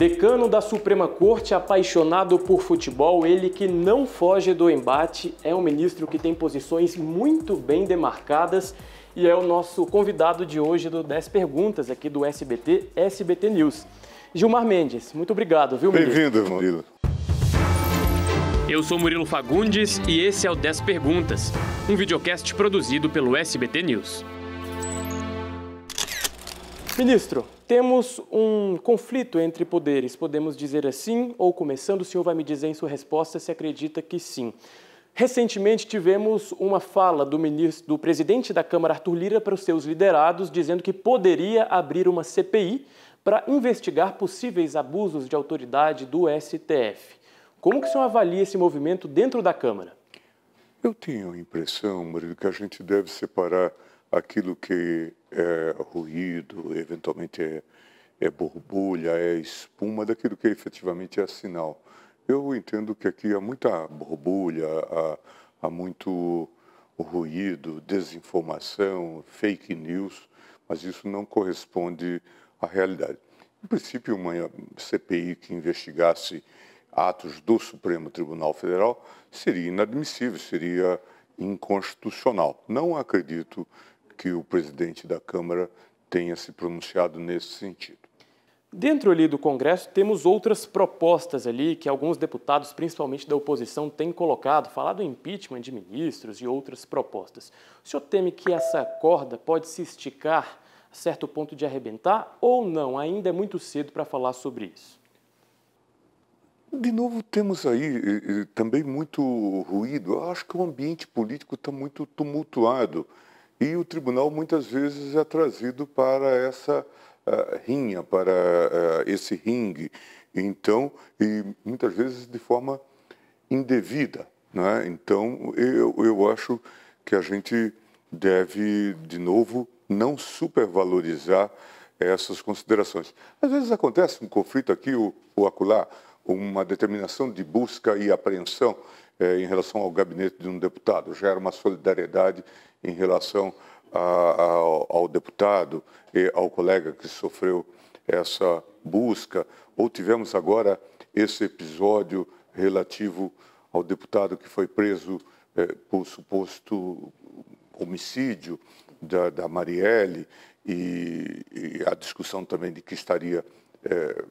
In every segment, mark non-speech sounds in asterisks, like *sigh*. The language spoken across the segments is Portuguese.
Decano da Suprema Corte, apaixonado por futebol, ele que não foge do embate, é um ministro que tem posições muito bem demarcadas e é o nosso convidado de hoje do 10 Perguntas aqui do SBT, SBT News. Gilmar Mendes, muito obrigado, viu, ministro? Bem-vindo, Murilo. Eu sou Murilo Fagundes e esse é o 10 Perguntas, um videocast produzido pelo SBT News. Ministro, temos um conflito entre poderes. Podemos dizer assim ou começando, o senhor vai me dizer em sua resposta se acredita que sim. Recentemente tivemos uma fala do, ministro, do presidente da Câmara, Arthur Lira, para os seus liderados, dizendo que poderia abrir uma CPI para investigar possíveis abusos de autoridade do STF. Como que o senhor avalia esse movimento dentro da Câmara? Eu tenho a impressão, Marido, que a gente deve separar aquilo que é ruído, eventualmente é, é borbulha, é espuma daquilo que efetivamente é sinal. Eu entendo que aqui há muita borbulha, há, há muito ruído, desinformação, fake news, mas isso não corresponde à realidade. Em princípio, uma CPI que investigasse atos do Supremo Tribunal Federal seria inadmissível, seria inconstitucional. Não acredito que o presidente da Câmara tenha se pronunciado nesse sentido. Dentro ali do Congresso temos outras propostas ali que alguns deputados, principalmente da oposição, têm colocado, falado em impeachment de ministros e outras propostas. O senhor teme que essa corda pode se esticar a certo ponto de arrebentar ou não? Ainda é muito cedo para falar sobre isso. De novo, temos aí também muito ruído. Eu acho que o ambiente político está muito tumultuado. E o tribunal muitas vezes é trazido para essa uh, rinha, para uh, esse ringue. Então, e muitas vezes de forma indevida. Né? Então, eu, eu acho que a gente deve, de novo, não supervalorizar essas considerações. Às vezes acontece um conflito aqui o acolá, uma determinação de busca e apreensão é, em relação ao gabinete de um deputado, gera uma solidariedade em relação a, a, ao, deputado e ao colega que sofreu essa busca. Ou tivemos agora esse episódio relativo ao deputado que foi preso é, por suposto homicídio da, da Marielle e, e, a discussão também de que estaria é,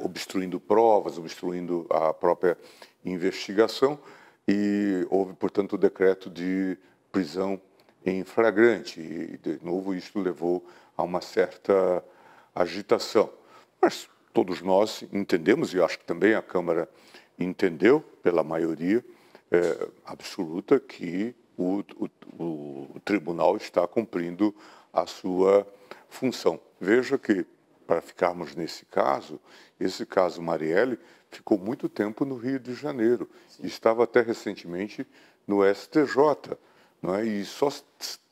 obstruindo provas, obstruindo a própria investigação e houve, portanto, o decreto de prisão em flagrante. E, de novo, isto levou a uma certa agitação. Mas todos nós entendemos, e acho que também a Câmara entendeu, pela maioria é, absoluta, que o, o, o tribunal está cumprindo a sua função. Veja que para ficarmos nesse caso, esse caso Marielle ficou muito tempo no Rio de Janeiro. Sim. Estava até recentemente no STJ. Não é? E só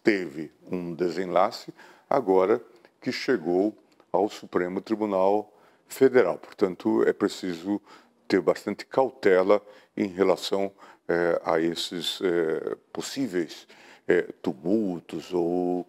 teve um desenlace agora que chegou ao Supremo Tribunal Federal. Portanto, é preciso ter bastante cautela em relação eh, a esses eh, possíveis eh, tumultos ou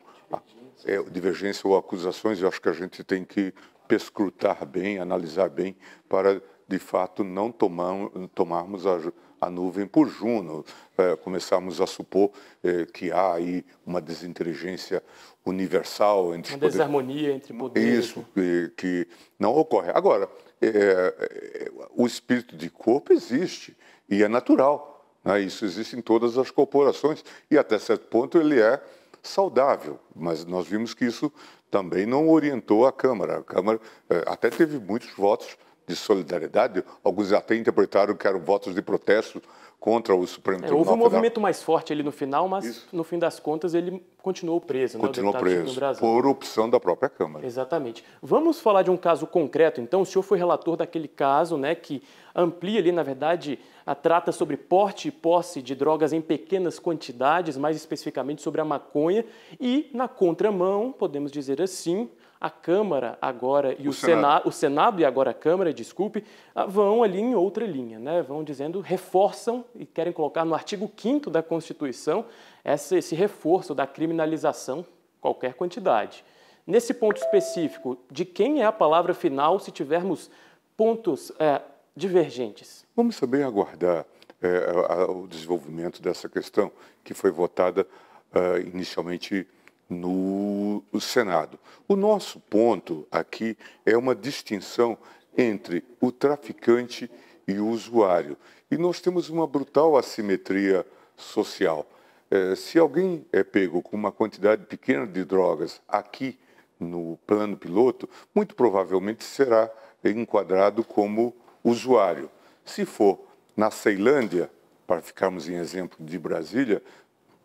é, divergência ou acusações, eu acho que a gente tem que pescrutar bem, analisar bem, para de fato não tomar, tomarmos a, a nuvem por Juno, é, começarmos a supor é, que há aí uma desinteligência universal entre uma desarmonia entre poderes. Isso que, né? que não ocorre. Agora, é, é, o espírito de corpo existe e é natural. Né? Isso existe em todas as corporações e até certo ponto ele é saudável, mas nós vimos que isso também não orientou a Câmara. A Câmara eh, até teve muitos votos de solidariedade, alguns até interpretaram que eram votos de protesto contra o Supremo é, Tribunal Houve um Federal. movimento mais forte ali no final, mas Isso. no fim das contas ele continuou preso. Né, continuou né, preso por opção da própria Câmara. Exatamente. Vamos falar de um caso concreto, então. O senhor foi relator daquele caso né, que amplia ali, na verdade, a trata sobre porte e posse de drogas em pequenas quantidades, mais especificamente sobre a maconha. E, na contramão, podemos dizer assim, a Câmara agora e o, o Senado. o Senado e agora a Câmara, desculpe, ah, vão ali em outra linha, né? Vão dizendo, reforçam e querem colocar no artigo 5 da Constituição essa, esse reforço da criminalização qualquer quantidade. Nesse ponto específico, de quem é a palavra final se tivermos pontos é, divergentes? Vamos também aguardar é, o desenvolvimento dessa questão que foi votada é, inicialmente no Senado. O nosso ponto aqui é uma distinção entre o traficante e o usuário. E nós temos uma brutal assimetria social. É, se alguém é pego com uma quantidade pequena de drogas aqui no plano piloto, muito provavelmente será enquadrado como usuário. Se for na Ceilândia, para ficarmos em exemplo de Brasília,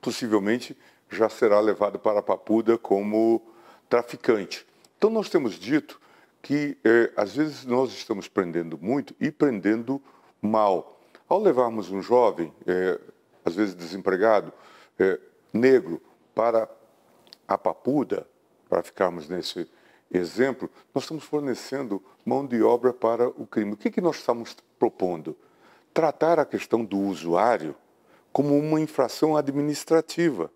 possivelmente já será levado para a Papuda como traficante. Então, nós temos dito que, é, às vezes, nós estamos prendendo muito e prendendo mal. Ao levarmos um jovem, é, às vezes desempregado, é, negro, para a Papuda, para ficarmos nesse exemplo, nós estamos fornecendo mão de obra para o crime. O que, que nós estamos propondo? Tratar a questão do usuário como uma infração administrativa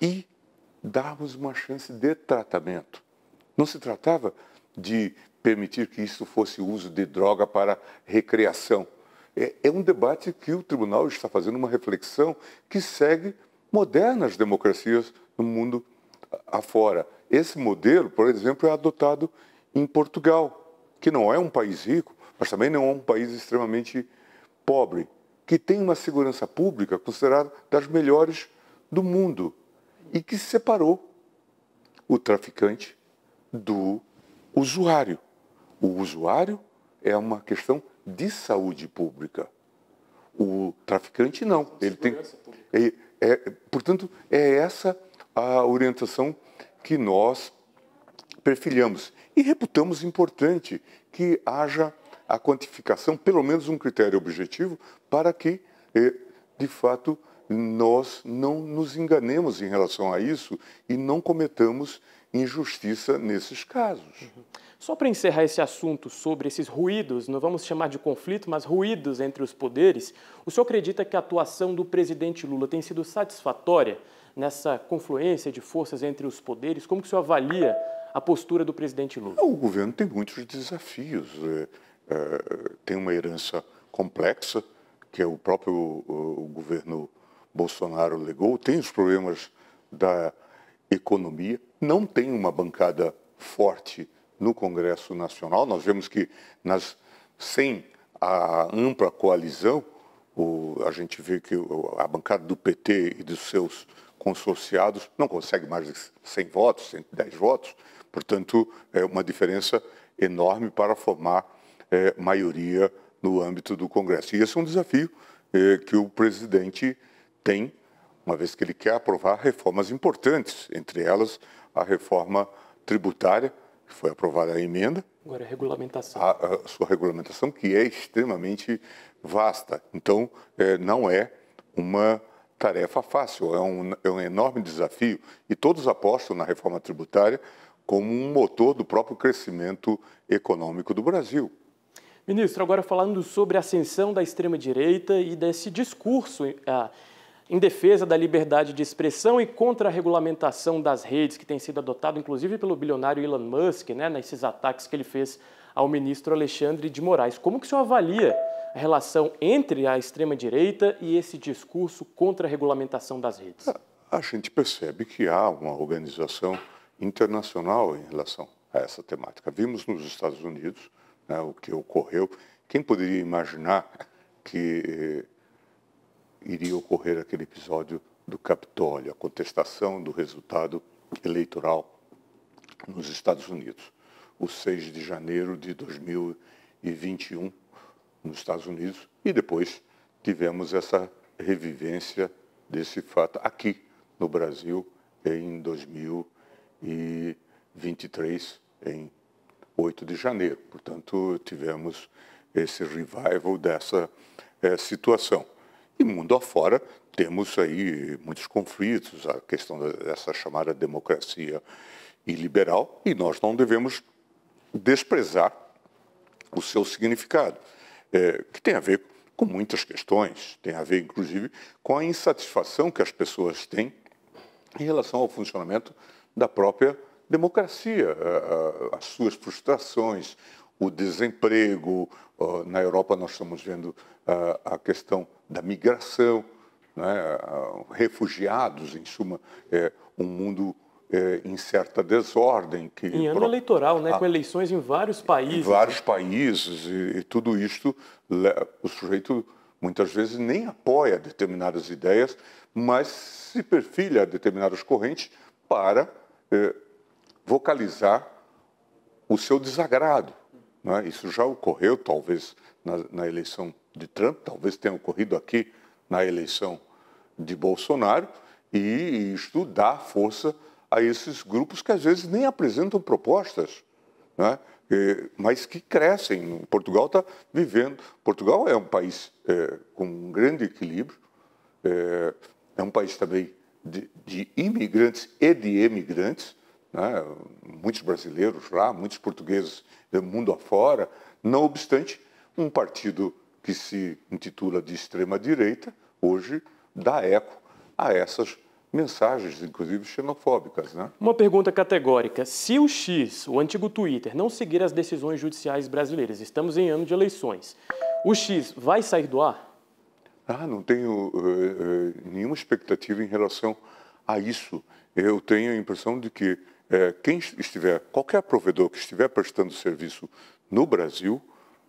e darmos uma chance de tratamento. Não se tratava de permitir que isso fosse uso de droga para recreação. É, é um debate que o tribunal está fazendo uma reflexão que segue modernas democracias no mundo afora. Esse modelo, por exemplo, é adotado em Portugal, que não é um país rico, mas também não é um país extremamente pobre, que tem uma segurança pública considerada das melhores do mundo e que separou o traficante do usuário. O usuário é uma questão de saúde pública. O traficante não. Ele tem. É, é, portanto, é essa a orientação que nós perfilhamos e reputamos importante que haja a quantificação, pelo menos um critério objetivo, para que, eh, de fato, nós não nos enganemos em relação a isso e não cometamos injustiça nesses casos. Uhum. Só para encerrar esse assunto sobre esses ruídos, não vamos chamar de conflito, mas ruídos entre os poderes, o senhor acredita que a atuação do presidente Lula tem sido satisfatória nessa confluência de forças entre os poderes? Como que o senhor avalia a postura do presidente Lula? O governo tem muitos desafios. É, é, tem uma herança complexa, que é o próprio o, o governo Bolsonaro legou, tem os problemas da economia, não tem uma bancada forte no Congresso Nacional. Nós vemos que nas, sem a ampla coalizão, o, a gente vê que a bancada do PT e dos seus consorciados não consegue mais de 100 votos, 110 votos, portanto, é uma diferença enorme para formar é, maioria no âmbito do Congresso. E esse é um desafio é, que o presidente tem, uma vez que ele quer aprovar reformas importantes, entre elas a reforma tributária, que foi aprovada a emenda. Agora a regulamentação. A, a sua regulamentação, que é extremamente vasta. Então, é, não é uma tarefa fácil, é um, é um enorme desafio. E todos apostam na reforma tributária como um motor do próprio crescimento econômico do Brasil. Ministro, agora falando sobre a ascensão da extrema-direita e desse discurso. Ah, em defesa da liberdade de expressão e contra a regulamentação das redes, que tem sido adotado inclusive pelo bilionário Elon Musk, né, nesses ataques que ele fez ao ministro Alexandre de Moraes. Como que o senhor avalia a relação entre a extrema-direita e esse discurso contra a regulamentação das redes? A gente percebe que há uma organização internacional em relação a essa temática. Vimos nos Estados Unidos né, o que ocorreu. Quem poderia imaginar que eh, iria ocorrer aquele episódio do Capitólio, a contestação do resultado eleitoral nos Estados Unidos. O 6 de janeiro de 2021, nos Estados Unidos, e depois tivemos essa revivência desse fato aqui no Brasil em 2023, em 8 de janeiro. Portanto, tivemos esse revival dessa é, situação. E mundo afora temos aí muitos conflitos, a questão dessa chamada democracia iliberal, e nós não devemos desprezar o seu significado, é, que tem a ver com muitas questões, tem a ver inclusive com a insatisfação que as pessoas têm em relação ao funcionamento da própria democracia, as suas frustrações, o desemprego. Na Europa, nós estamos vendo ah, a questão da migração, né? Ah, refugiados, em suma, é um mundo é, em certa desordem. Que em ano pro... eleitoral, né? Ah. com eleições em vários países. Em vários países, e, e tudo isto, o sujeito muitas vezes nem apoia determinadas ideias, mas se perfilha a determinadas correntes para eh, vocalizar o seu desagrado. Né? Isso já ocorreu, talvez, na, na eleição de Trump, talvez tenha ocorrido aqui na eleição de Bolsonaro, e, isto dá força a esses grupos que às vezes nem apresentam propostas, né? E, mas que crescem. Portugal está vivendo. Portugal é um país é, com um grande equilíbrio, é, é um país também de, de, imigrantes e de emigrantes né, muitos brasileiros lá, muitos portugueses do mundo afora, não obstante, um partido que se intitula de extrema-direita, hoje dá eco a essas mensagens, inclusive xenofóbicas. Né? Uma pergunta categórica. Se o X, o antigo Twitter, não seguir as decisões judiciais brasileiras, estamos em ano de eleições, o X vai sair do ar? Ah, não tenho uh, uh, nenhuma expectativa em relação a isso. Eu tenho a impressão de que é, quem estiver, qualquer provedor que estiver prestando serviço no Brasil,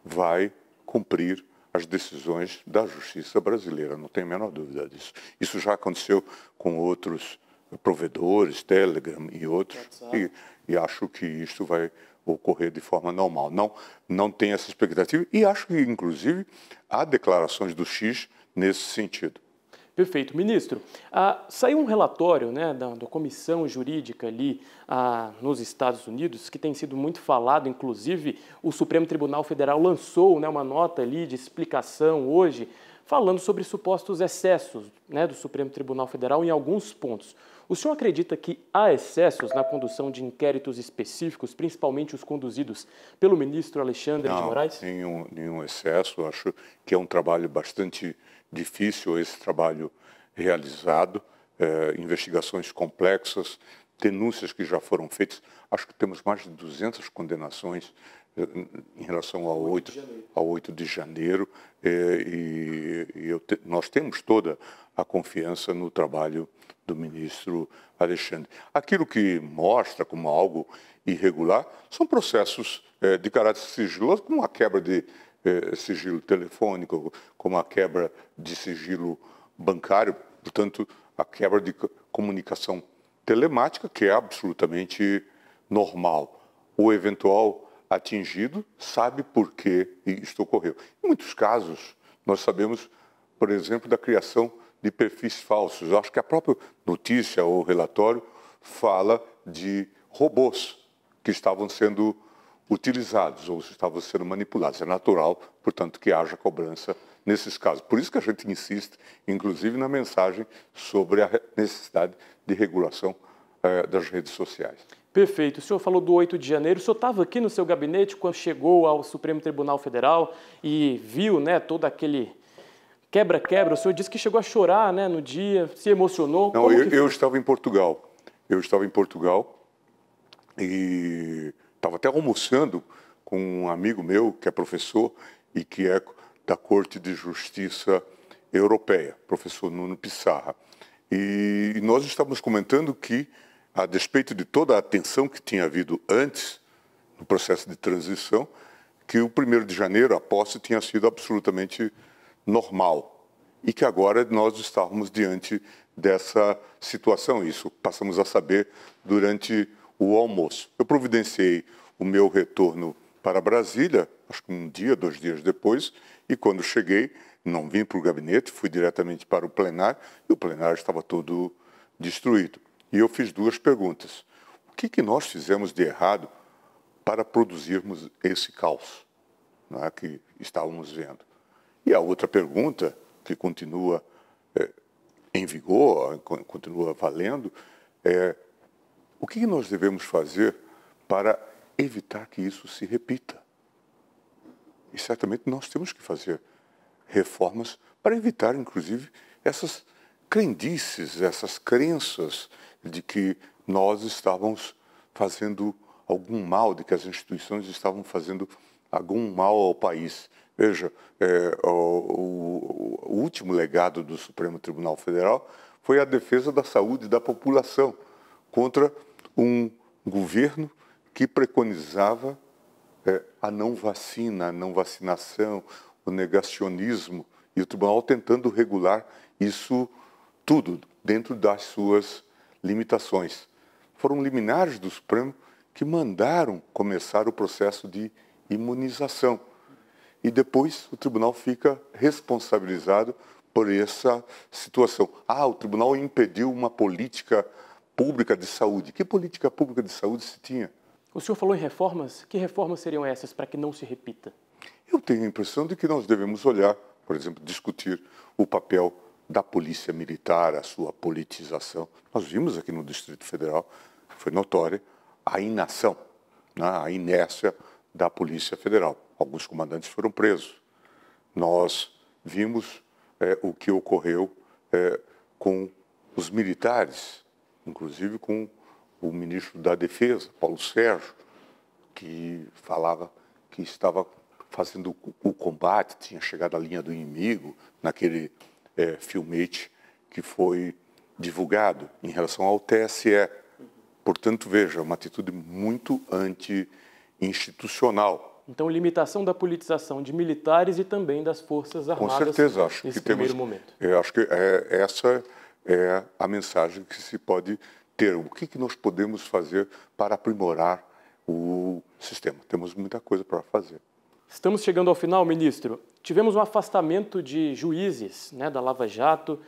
vai cumprir as decisões da justiça brasileira, não tem a menor dúvida disso. Isso já aconteceu com outros provedores, Telegram e outros, e, e, acho que isso vai ocorrer de forma normal. Não, não tem essa expectativa e acho que, inclusive, há declarações do X nesse sentido. Perfeito. Ministro, ah, saiu um relatório né, da, da comissão jurídica ali ah, nos Estados Unidos, que tem sido muito falado, inclusive o Supremo Tribunal Federal lançou né, uma nota ali de explicação hoje falando sobre supostos excessos né, do Supremo Tribunal Federal em alguns pontos. O senhor acredita que há excessos na condução de inquéritos específicos, principalmente os conduzidos pelo ministro Alexandre Não, de Moraes? Nenhum, nenhum excesso. Acho que é um trabalho bastante difícil esse trabalho realizado. É, investigações complexas, denúncias que já foram feitas. Acho que temos mais de 200 condenações em relação ao 8 de janeiro, ao 8 de janeiro é, e, e te, nós temos toda a confiança no trabalho do ministro Alexandre. Aquilo que mostra como algo irregular são processos é, de caráter sigiloso, como a quebra de é, sigilo telefônico, como a quebra de sigilo bancário, portanto, a quebra de comunicação telemática, que é absolutamente normal. O eventual atingido sabe por que isto ocorreu. Em muitos casos, nós sabemos, por exemplo, da criação de perfis falsos. Eu acho que a própria notícia ou relatório fala de robôs que estavam sendo utilizados ou estavam sendo manipulados. É natural, portanto, que haja cobrança nesses casos. Por isso que a gente insiste, inclusive, na mensagem sobre a necessidade de regulação eh, das redes sociais. Perfeito. O senhor falou do 8 de janeiro. O senhor estava aqui no seu gabinete quando chegou ao Supremo Tribunal Federal e viu né, todo aquele quebra-quebra. O senhor disse que chegou a chorar né, no dia, se emocionou. Não, eu, eu, estava em Portugal. Eu estava em Portugal e estava até almoçando com um amigo meu que é professor e que é da Corte de Justiça Europeia, professor Nuno Pissarra. E nós estávamos comentando que a despeito de toda a atenção que tinha havido antes no processo de transição, que o 1 de janeiro a posse tinha sido absolutamente normal e que agora nós estávamos diante dessa situação. Isso passamos a saber durante o almoço. Eu providenciei o meu retorno para Brasília, acho que um dia, dois dias depois, e quando cheguei, não vim para o gabinete, fui diretamente para o plenário e o plenário estava todo destruído. E eu fiz duas perguntas. O que, que nós fizemos de errado para produzirmos esse caos né, que estávamos vendo? E a outra pergunta, que continua é, em vigor, continua valendo, é o que, que nós devemos fazer para evitar que isso se repita? E certamente nós temos que fazer reformas para evitar, inclusive, essas crendices, essas crenças, de que nós estávamos fazendo algum mal, de que as instituições estavam fazendo algum mal ao país. Veja, é, o, o, o, último legado do Supremo Tribunal Federal foi a defesa da saúde da população contra um governo que preconizava é, a não vacina, a não vacinação, o negacionismo, e o tribunal tentando regular isso tudo dentro das suas limitações. Foram liminares do Supremo que mandaram começar o processo de imunização. E depois o tribunal fica responsabilizado por essa situação. Ah, o tribunal impediu uma política pública de saúde. Que política pública de saúde se tinha? O senhor falou em reformas. Que reformas seriam essas para que não se repita? Eu tenho a impressão de que nós devemos olhar, por exemplo, discutir o papel da polícia militar, a sua politização. Nós vimos aqui no Distrito Federal, foi notória, a inação, né, a inércia da Polícia Federal. Alguns comandantes foram presos. Nós vimos é, o que ocorreu é, com os militares, inclusive com o ministro da Defesa, Paulo Sérgio, que falava que estava fazendo o combate, tinha chegado à linha do inimigo naquele é, filmete que foi divulgado em relação ao TSE. Portanto, veja, é uma atitude muito anti-institucional. Então, limitação da politização de militares e também das Forças Armadas. Com certeza, acho que temos. Momento. É, acho que é, essa é a mensagem que se pode ter. O que, que nós podemos fazer para aprimorar o sistema? Temos muita coisa para fazer. Estamos chegando ao final, ministro. Tivemos um afastamento de juízes né, da Lava Jato.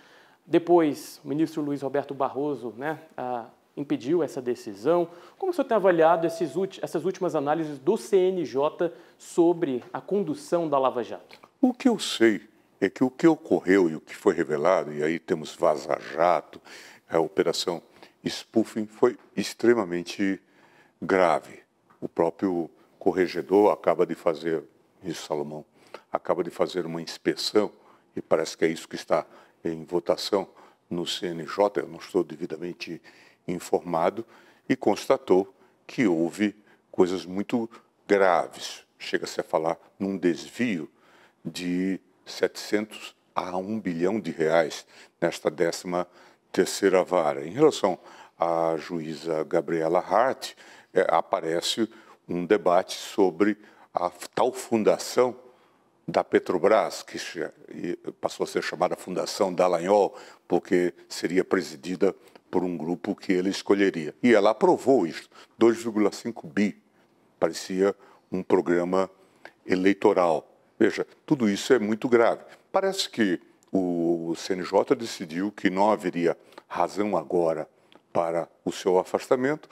Depois, o ministro Luiz Roberto Barroso né, ah, impediu essa decisão. Como o senhor tem avaliado esses, essas últimas análises do CNJ sobre a condução da Lava Jato? O que eu sei é que o que ocorreu e o que foi revelado, e aí temos Vaza Jato, a operação spoofing, foi extremamente grave. O próprio corregedor acaba de fazer, isso Salomão, acaba de fazer uma inspeção, e parece que é isso que está em votação no CNJ, eu não estou devidamente informado, e constatou que houve coisas muito graves. Chega-se a falar num desvio de 700 a 1 bilhão de reais nesta 13 terceira vara. Em relação à juíza Gabriela Hart, é, aparece um debate sobre a tal fundação da Petrobras, que passou a ser chamada Fundação Dallagnol, porque seria presidida por um grupo que ele escolheria. E ela aprovou isso, 2,5 bi. Parecia um programa eleitoral. Veja, tudo isso é muito grave. Parece que o CNJ decidiu que não haveria razão agora para o seu afastamento,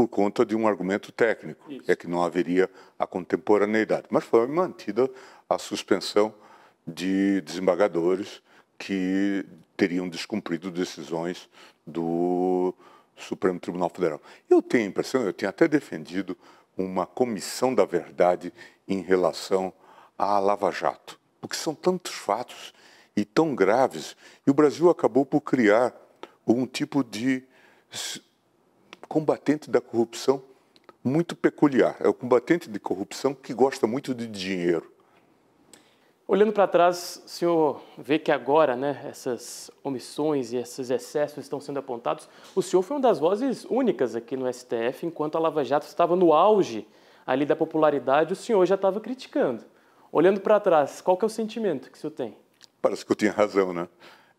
por conta de um argumento técnico, Isso. é que não haveria a contemporaneidade. Mas foi mantida a suspensão de desembargadores que teriam descumprido decisões do Supremo Tribunal Federal. Eu tenho a impressão, eu tenho até defendido uma comissão da verdade em relação à Lava Jato, porque são tantos fatos e tão graves, e o Brasil acabou por criar um tipo de combatente da corrupção muito peculiar. É o combatente de corrupção que gosta muito de dinheiro. Olhando para trás, o senhor vê que agora né, essas omissões e esses excessos estão sendo apontados. O senhor foi uma das vozes únicas aqui no STF, enquanto a Lava Jato estava no auge ali da popularidade, o senhor já estava criticando. Olhando para trás, qual que é o sentimento que o senhor tem? Parece que eu tinha razão, né?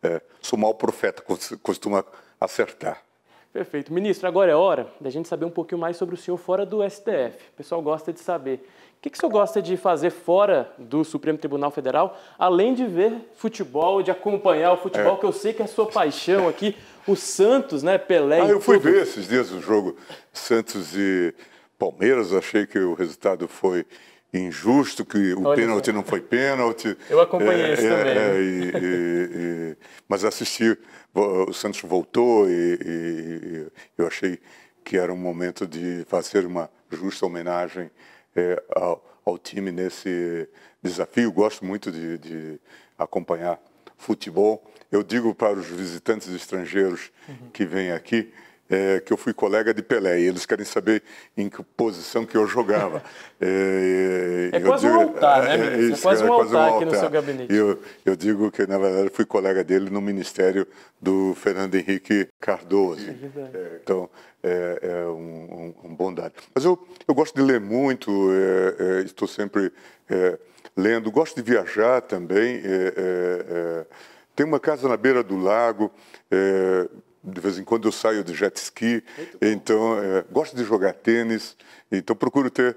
É, sou mau profeta, costuma acertar. Perfeito. Ministro, agora é hora da gente saber um pouquinho mais sobre o senhor fora do STF. O pessoal gosta de saber. O que, que o senhor gosta de fazer fora do Supremo Tribunal Federal, além de ver futebol, de acompanhar o futebol, é. que eu sei que é sua paixão aqui, o Santos, né? Pelé. Ah, eu fui ver esses dias o jogo Santos e Palmeiras, achei que o resultado foi injusto, que o Olha pênalti isso. não foi pênalti. Eu acompanhei é, isso é, também. É, mas assisti o Santos voltou e, e eu achei que era um momento de fazer uma justa homenagem é, ao, ao, time nesse desafio. Gosto muito de, de, acompanhar futebol. Eu digo para os visitantes estrangeiros uhum. que vêm aqui, é, que eu fui colega de Pelé e eles querem saber em que posição que eu jogava. *laughs* É, é, é quase digo, um altar, né, é, é isso, é quase um quase altar, um altar aqui no seu gabinete. Eu, eu digo que, na verdade, fui colega dele no ministério do Fernando Henrique Cardoso. É, é então, é, é um, um, um, bom dado. Mas eu, eu gosto de ler muito, é, estou sempre lendo, gosto de viajar também. tem uma casa na beira do lago, de vez em quando eu saio de jet ski, então é, gosto de jogar tênis, então procuro ter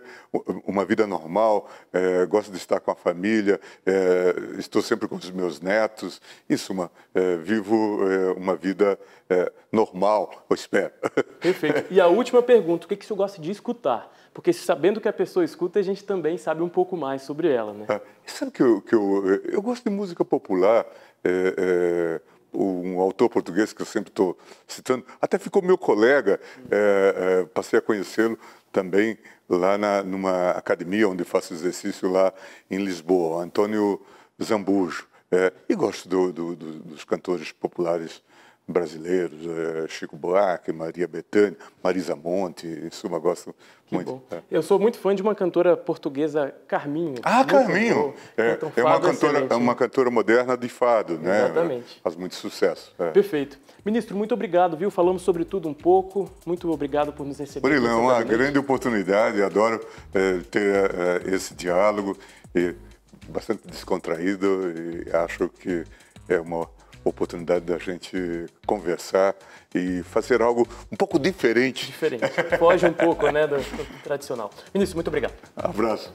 uma vida normal, é, gosto de estar com a família, é, estou sempre com os meus netos, em suma, é, vivo é, uma vida é, normal, eu espero. *laughs* Perfeito. E a última pergunta, o que, que você gosta de escutar? Porque sabendo que a pessoa escuta, a gente também sabe um pouco mais sobre ela, né? Ah, sabe que eu, que eu, eu gosto de música popular, um autor português que eu sempre estou citando, até ficou meu colega, é, é, passei a conhecê-lo também lá na, numa academia onde faço exercício lá em Lisboa, Antônio Zambujo. É, e gosto do, do, do, dos cantores populares brasileiros, é, Chico Buarque, Maria Bethânia, Marisa Monte, em suma, gosto que muito. É. Eu sou muito fã de uma cantora portuguesa, Carminho. Ah, Carminho! É, é, uma, cantora, é uma cantora moderna de fado, né? Exatamente. Faz muito sucesso. É. Perfeito. Ministro, muito obrigado, viu? Falamos sobre tudo um pouco. Muito obrigado por nos receber. Brilhão, uma grande oportunidade. Adoro é, ter esse diálogo e bastante descontraído e acho que é uma oportunidade da gente conversar e fazer algo um pouco diferente. Diferente. Foge um pouco, né, do, tradicional. Ministro, muito obrigado. Abraço.